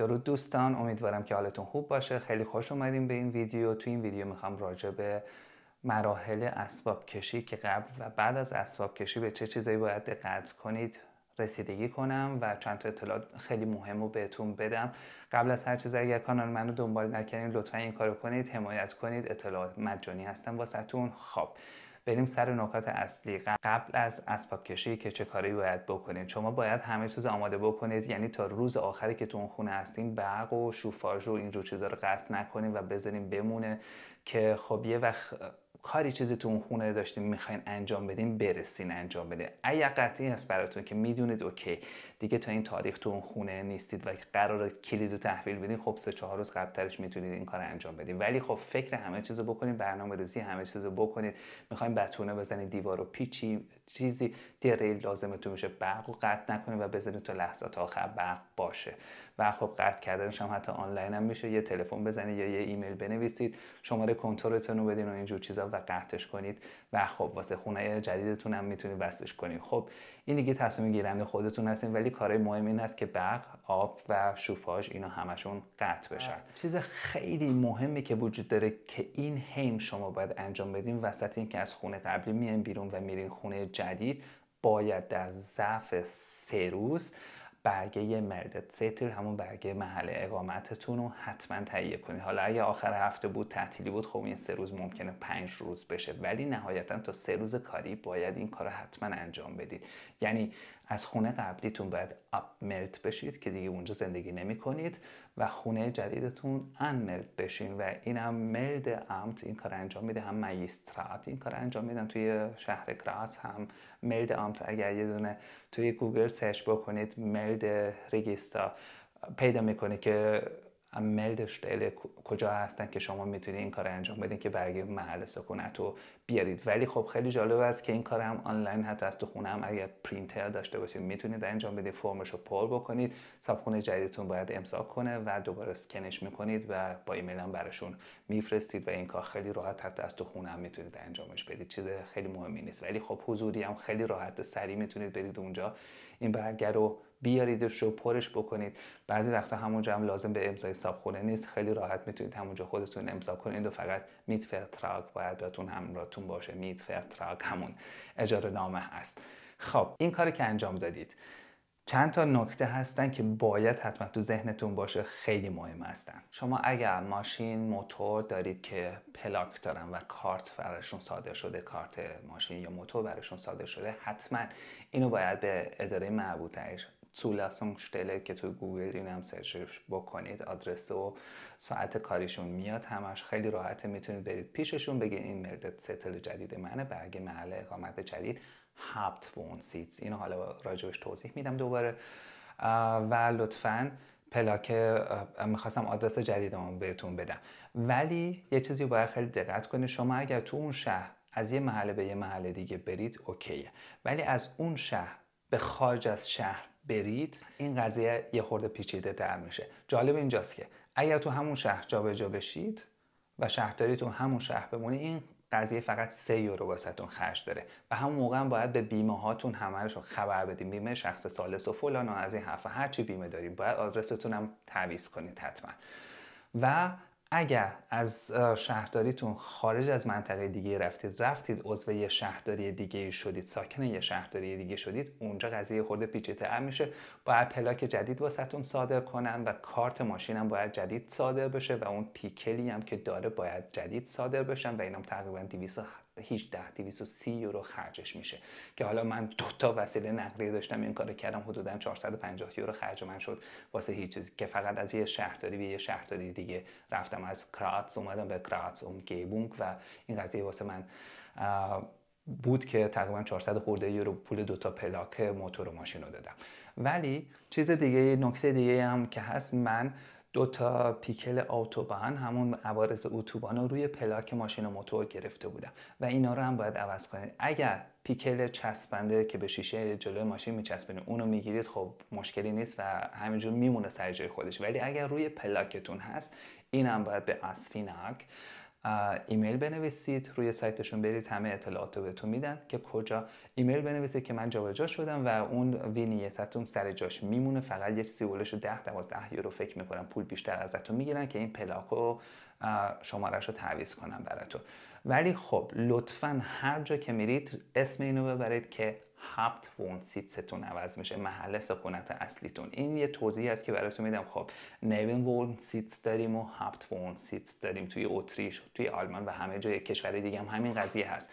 درود دوستان امیدوارم که حالتون خوب باشه خیلی خوش اومدیم به این ویدیو تو این ویدیو میخوام راجع به مراحل اسباب کشی که قبل و بعد از اسباب کشی به چه چیزایی باید دقت کنید رسیدگی کنم و چند تا اطلاعات خیلی مهم رو بهتون بدم قبل از هر چیز اگر کانال منو دنبال نکردین لطفا این کارو کنید حمایت کنید اطلاعات مجانی هستم واسهتون خب بریم سر نکات اصلی قبل از اسباب کشی که چه کاری باید بکنید شما باید همه چیز آماده بکنید یعنی تا روز آخری که تو اون خونه هستین برق و شوفاژ و اینجور چیزا رو قطع نکنیم و بذاریم بمونه که خب یه وقت کاری چیزی تو اون خونه داشتین میخواین انجام بدین برسین انجام بده. اگه قطعی هست براتون که میدونید اوکی دیگه تا این تاریخ تو اون خونه نیستید و قرار کلید رو تحویل بدین خب سه چهار روز قبلترش میتونید این کار انجام بدین ولی خب فکر همه چیزو بکنید برنامه ریزی همه چیزو بکنید میخواین بتونه بزنید دیوار رو پیچی چیزی توی ریل لازمتون میشه برق رو قطع نکنید و بزنید تا لحظات آخر برق باشه و خب قطع کردنش هم حتی آنلاین هم میشه یه تلفن بزنید یا یه ایمیل بنویسید شماره کنترلتون رو بدین و اینجور چیزا و قطعش کنید و خب واسه خونه جدیدتون هم میتونید وصلش کنید خب این دیگه تصمیم گیرنده خودتون هستین ولی کارهای مهم این هست که برق آب و شوفاژ اینا همشون قطع بشن چیز خیلی مهمی که وجود داره که این هم شما باید انجام بدین وسط اینکه از خونه قبلی میایم بیرون و میرین خونه جدید جدید باید در ضعف سه روز برگه مرد سیتل همون برگه محل اقامتتون رو حتما تهیه کنید حالا اگه آخر هفته بود تعطیلی بود خب این سه روز ممکنه پنج روز بشه ولی نهایتا تا سه روز کاری باید این کار رو حتما انجام بدید یعنی از خونه قبلیتون باید ملت بشید که دیگه اونجا زندگی نمی کنید و خونه جدیدتون ان ملت بشین و این هم ملد امت این کار انجام میده هم مایسترات این کار انجام میدن توی شهر کراس هم ملد امت اگر یه دونه توی گوگل سرچ بکنید ملد رگیستا پیدا میکنه که ملدش دل کجا هستن که شما میتونید این کار انجام بدین که برگه محل سکونت و بیارید ولی خب خیلی جالب است که این کار هم آنلاین حتی از تو خونه هم اگر پرینتر داشته باشید میتونید انجام بدید فرمش رو پر بکنید صابخونه جدیدتون باید امضا کنه و دوباره اسکنش میکنید و با ایمیل هم براشون میفرستید و این کار خیلی راحت حتی از تو خونه هم میتونید انجامش بدید چیز خیلی مهمی نیست ولی خب حضوری هم خیلی راحت سریع میتونید برید اونجا این برگر رو بیاریدش رو پرش بکنید بعضی وقتا همونجا هم لازم به امضای صابخونه نیست خیلی راحت میتونید همونجا خودتون امضا کنید و فقط میت تراک باید بهتون همراهتون یادتون باشه میت فرتراک همون اجاره نامه هست خب این کاری که انجام دادید چند تا نکته هستن که باید حتما تو ذهنتون باشه خیلی مهم هستن شما اگر ماشین موتور دارید که پلاک دارن و کارت براشون ساده شده کارت ماشین یا موتور براشون ساده شده حتما اینو باید به اداره مربوطه زulassungsstelle که تو گوگل این هم بکنید آدرس و ساعت کاریشون میاد همش خیلی راحت میتونید برید پیششون بگین این مورد ستل جدید منه برگ محل اقامت جدید هفت و اون اینو حالا راجبش توضیح میدم دوباره و لطفاً پلاک میخواستم آدرس جدیدمون بهتون بدم ولی یه چیزی باید خیلی دقت کنید شما اگر تو اون شهر از یه محله به یه محله دیگه برید اوکیه ولی از اون شهر به خارج از شهر برید این قضیه یه خورده پیچیده تر میشه جالب اینجاست که اگر تو همون شهر جابجا بشید و شهرداریتون همون شهر بمونه این قضیه فقط 3 یورو واسهتون خرج داره و همون موقع هم باید به بیمه هاتون همه خبر بدیم بیمه شخص سالس و فلان و از این حرفا هر چی بیمه دارید باید آدرستون هم تعویض کنید حتما و اگر از شهرداریتون خارج از منطقه دیگه رفتید رفتید عضو یه شهرداری دیگه شدید ساکن یه شهرداری دیگه شدید اونجا قضیه خورده پیچیده میشه باید پلاک جدید واسهتون صادر کنن و کارت ماشینم باید جدید صادر بشه و اون پیکلی هم که داره باید جدید صادر بشن و اینم تقریبا 218 230 یورو خرجش میشه که حالا من دو تا وسیله نقلیه داشتم این کارو کردم حدودا 450 یورو خرج من شد واسه هیچ که فقط از یه شهرداری به یه شهرداری دیگه رفتم از کراتس اومدم به کراتس و این قضیه واسه من بود که تقریبا 400 خورده یورو پول دوتا پلاک موتور و ماشین رو دادم ولی چیز دیگه نکته دیگه هم که هست من دو تا پیکل اتوبان همون عوارض اتوبان رو روی پلاک ماشین و موتور گرفته بودم و اینا رو هم باید عوض کنید اگر پیکل چسبنده که به شیشه جلوی ماشین میچسبینه اونو میگیرید خب مشکلی نیست و همینجور میمونه سر جای خودش ولی اگر روی پلاکتون هست هم باید به اسفینک ایمیل بنویسید روی سایتشون برید همه اطلاعات رو بهتون میدن که کجا ایمیل بنویسید که من جابجا شدم و اون وینیتتون سر جاش میمونه فقط یه چیزی ده 10 12 یورو فکر میکنم پول بیشتر ازتون میگیرن که این پلاکو شمارش رو تعویض کنم براتون ولی خب لطفا هر جا که میرید اسم اینو ببرید که هفت سیتستون عوض میشه محل سکونت اصلیتون این یه توضیح است که براتون میدم خب نوین وون سیتس داریم و هفت ون سیتس داریم توی اتریش توی آلمان و همه جای کشور دیگه هم همین قضیه هست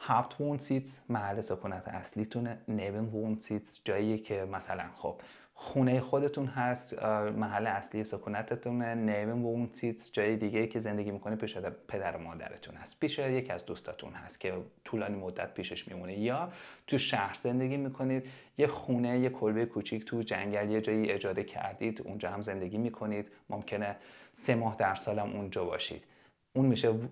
هفت وون سیتس محل سکونت اصلیتونه نوین وون سیتس جاییه که مثلا خب خونه خودتون هست محل اصلی سکونتتونه نیم تیتس جای دیگه که زندگی میکنه پیش پدر مادرتون هست پیش یکی از دوستاتون هست که طولانی مدت پیشش میمونه یا تو شهر زندگی میکنید یه خونه یه کلبه کوچیک تو جنگل یه جایی اجاره کردید اونجا هم زندگی میکنید ممکنه سه ماه در سالم اونجا باشید اون میشه و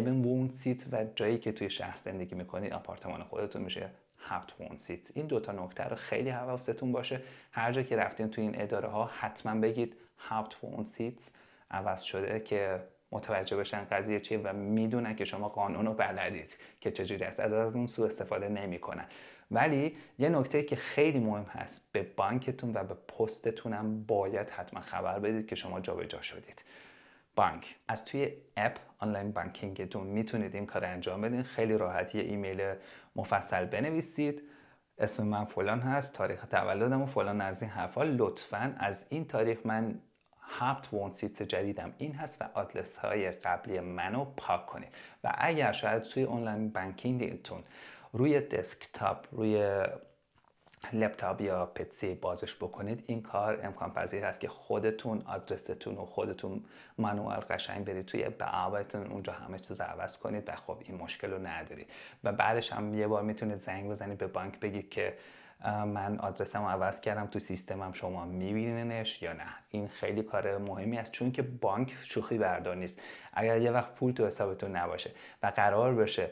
اون سیت و جایی که توی شهر زندگی میکنید آپارتمان خودتون میشه هفت سیت. این تا نکته رو خیلی حواستون باشه هر جا که رفتین تو این اداره ها حتما بگید هفت سیت. عوض شده که متوجه بشن قضیه چیه و میدونن که شما قانون رو بلدید که چجوری است از اون سوء استفاده نمیکنن ولی یه نکته که خیلی مهم هست به بانکتون و به پستتونم باید حتما خبر بدید که شما جابجا شدید بانک از توی اپ آنلاین بانکینگتون میتونید این کار انجام بدین خیلی راحت یه ایمیل مفصل بنویسید اسم من فلان هست تاریخ تولدم و فلان از این حرفا لطفا از این تاریخ من هفت سیتس جدیدم این هست و آدرس های قبلی منو پاک کنید و اگر شاید توی آنلاین بانکینگتون روی دسکتاپ روی لپتاپ یا پسی بازش بکنید این کار امکان پذیر هست که خودتون آدرستون و خودتون منوال قشنگ برید توی آبایتون اونجا همه چیز عوض کنید و خب این مشکل رو ندارید و بعدش هم یه بار میتونید زنگ بزنید به بانک بگید که من آدرسم عوض کردم تو سیستمم شما میبینینش یا نه این خیلی کار مهمی است چون که بانک شوخی بردار نیست اگر یه وقت پول تو حسابتون نباشه و قرار بشه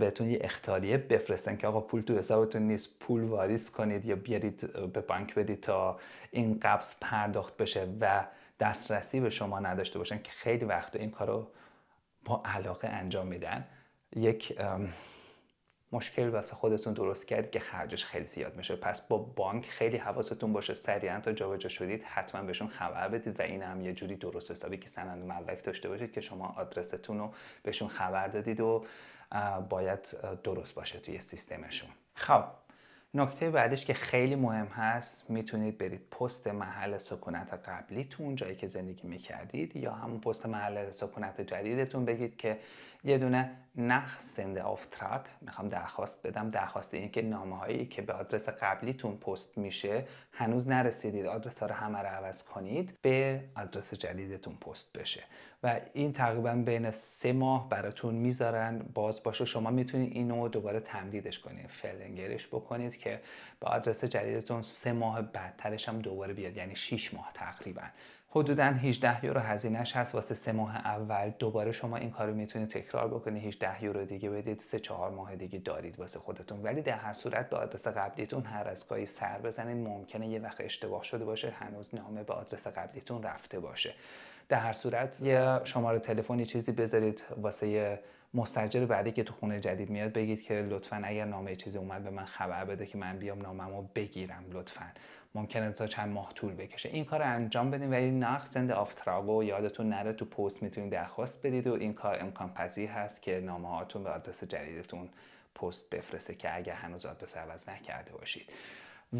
بهتون یه اختاریه بفرستن که آقا پول تو حسابتون نیست پول واریز کنید یا بیارید به بانک بدید تا این قبض پرداخت بشه و دسترسی به شما نداشته باشن که خیلی وقت این کارو با علاقه انجام میدن یک مشکل واسه خودتون درست کرد که خرجش خیلی زیاد میشه پس با بانک خیلی حواستون باشه سریعا تا جابجا شدید حتما بهشون خبر بدید و این هم یه جوری درست حسابی که سند مدرک داشته باشید که شما آدرستون رو بهشون خبر دادید و باید درست باشه توی سیستمشون خب نکته بعدش که خیلی مهم هست میتونید برید پست محل سکونت قبلیتون جایی که زندگی میکردید یا همون پست محل سکونت جدیدتون بگید که یه دونه نخ سند آف ترک میخوام درخواست بدم درخواست این که نامه هایی که به آدرس قبلیتون پست میشه هنوز نرسیدید آدرس ها رو همه رو عوض کنید به آدرس جدیدتون پست بشه و این تقریبا بین سه ماه براتون میذارن باز باشه شما میتونید اینو دوباره تمدیدش کنید فلنگرش بکنید که به آدرس جدیدتون سه ماه بعدترش هم دوباره بیاد یعنی 6 ماه تقریبا حدودا 18 یورو هزینهش هست واسه سه ماه اول دوباره شما این کارو میتونید تکرار بکنید 18 یورو دیگه بدید سه چهار ماه دیگه دارید واسه خودتون ولی در هر صورت به آدرس قبلیتون هر از گاهی سر بزنید ممکنه یه وقت اشتباه شده باشه هنوز نامه به آدرس قبلیتون رفته باشه در هر صورت یه شماره تلفنی چیزی بذارید واسه مستجر بعدی که تو خونه جدید میاد بگید که لطفا اگر نامه چیزی اومد به من خبر بده که من بیام ناممو بگیرم لطفا ممکنه تا چند ماه طول بکشه این کار رو انجام بدین ولی نخ سند و یادتون نره تو پست میتونید درخواست بدید و این کار امکان پذیر هست که نامه هاتون به آدرس جدیدتون پست بفرسته که اگر هنوز آدرس عوض نکرده باشید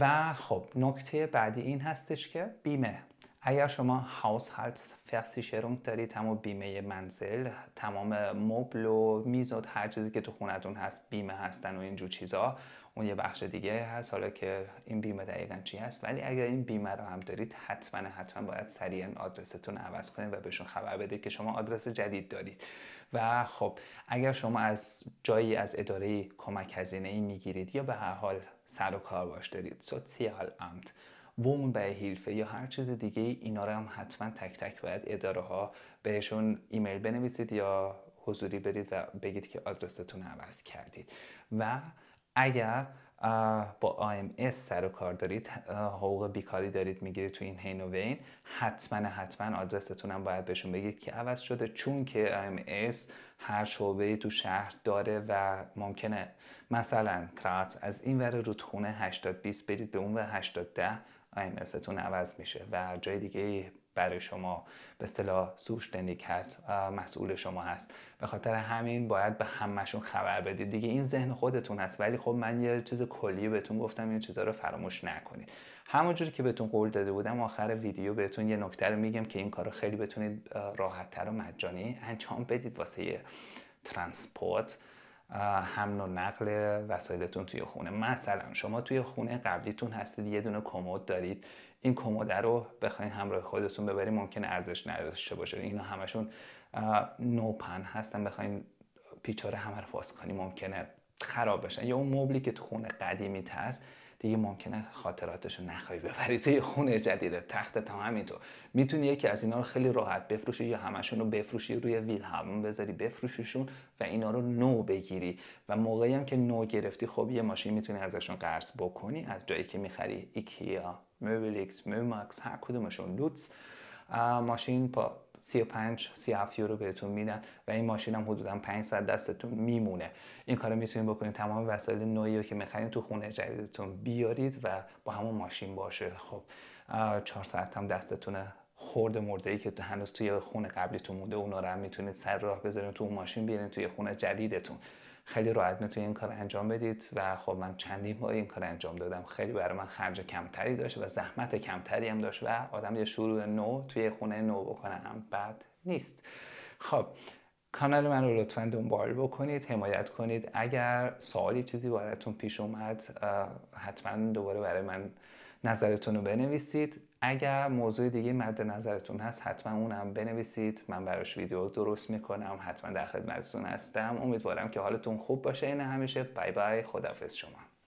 و خب نکته بعدی این هستش که بیمه اگر شما haushaltsversicherung دارید تمام بیمه منزل تمام مبل و میز و هر چیزی که تو خونتون هست بیمه هستن و اینجور چیزا اون یه بخش دیگه هست حالا که این بیمه دقیقا چی هست ولی اگر این بیمه رو هم دارید حتما حتما باید سریعا آدرستون عوض کنید و بهشون خبر بدید که شما آدرس جدید دارید و خب اگر شما از جایی از اداره کمک هزینه ای میگیرید یا به هر حال سر و کار باش دارید سوسیال امت وون به حیلفه یا هر چیز دیگه اینا رو هم حتما تک تک باید اداره ها بهشون ایمیل بنویسید یا حضوری برید و بگید که آدرستون عوض کردید و اگر با AMS سر و کار دارید حقوق بیکاری دارید میگیرید تو این هین و وین حتما حتما آدرستون هم باید بهشون بگید که عوض شده چون که AMS هر شعبه تو شهر داره و ممکنه مثلا کرات از این ور رودخونه 80 20 برید به اون 80 IMSتون عوض میشه و جای دیگه برای شما به اصطلاح سوشتنیک هست مسئول شما هست به خاطر همین باید به همشون خبر بدید دیگه این ذهن خودتون هست ولی خب من یه چیز کلی بهتون گفتم این چیزها رو فراموش نکنید همونجوری که بهتون قول داده بودم آخر ویدیو بهتون یه نکته رو میگم که این کار رو خیلی بتونید راحتتر و مجانی انجام بدید واسه ترانسپورت حمل و نقل وسایلتون توی خونه مثلا شما توی خونه قبلیتون هستید یه دونه کمد دارید این کمد رو بخواین همراه خودتون ببرید ممکن ارزش نداشته باشه اینا همشون نوپن هستن بخواین پیچاره همه رو باز کنی ممکنه خراب بشن یا اون مبلی که تو خونه قدیمی هست دیگه ممکنه خاطراتش رو نخوای ببری توی خونه جدیده تخت هم همینطور میتونی یکی از اینا رو خیلی راحت بفروشی یا همشون رو بفروشی روی ویل همون بذاری بفروشیشون و اینا رو نو بگیری و موقعی هم که نو گرفتی خب یه ماشین میتونی ازشون قرض بکنی از جایی که میخری ایکیا موبیلیکس موماکس هر کدومشون لوتس ماشین پا 35 37 یورو بهتون میدن و این ماشین هم حدودا 5 ساعت دستتون میمونه این کارو میتونید بکنید تمام وسایل نوعی رو که میخرین تو خونه جدیدتون بیارید و با همون ماشین باشه خب 4 ساعت هم دستتون خورد مرده ای که هنوز توی خونه قبلیتون مونده اونا رو هم میتونید سر راه بذارین تو اون ماشین بیارین توی خونه جدیدتون خیلی راحت میتونید این کار انجام بدید و خب من چندین بار این کار انجام دادم خیلی برای من خرج کمتری داشت و زحمت کمتری هم داشت و آدم یه شروع نو توی خونه نو بکنم بد نیست خب کانال من رو لطفا دنبال بکنید حمایت کنید اگر سوالی چیزی براتون پیش اومد حتما دوباره برای من نظرتون رو بنویسید اگر موضوع دیگه مد نظرتون هست حتما اونم بنویسید من براش ویدیو درست میکنم حتما در خدمتتون هستم امیدوارم که حالتون خوب باشه این همیشه بای بای خدافز شما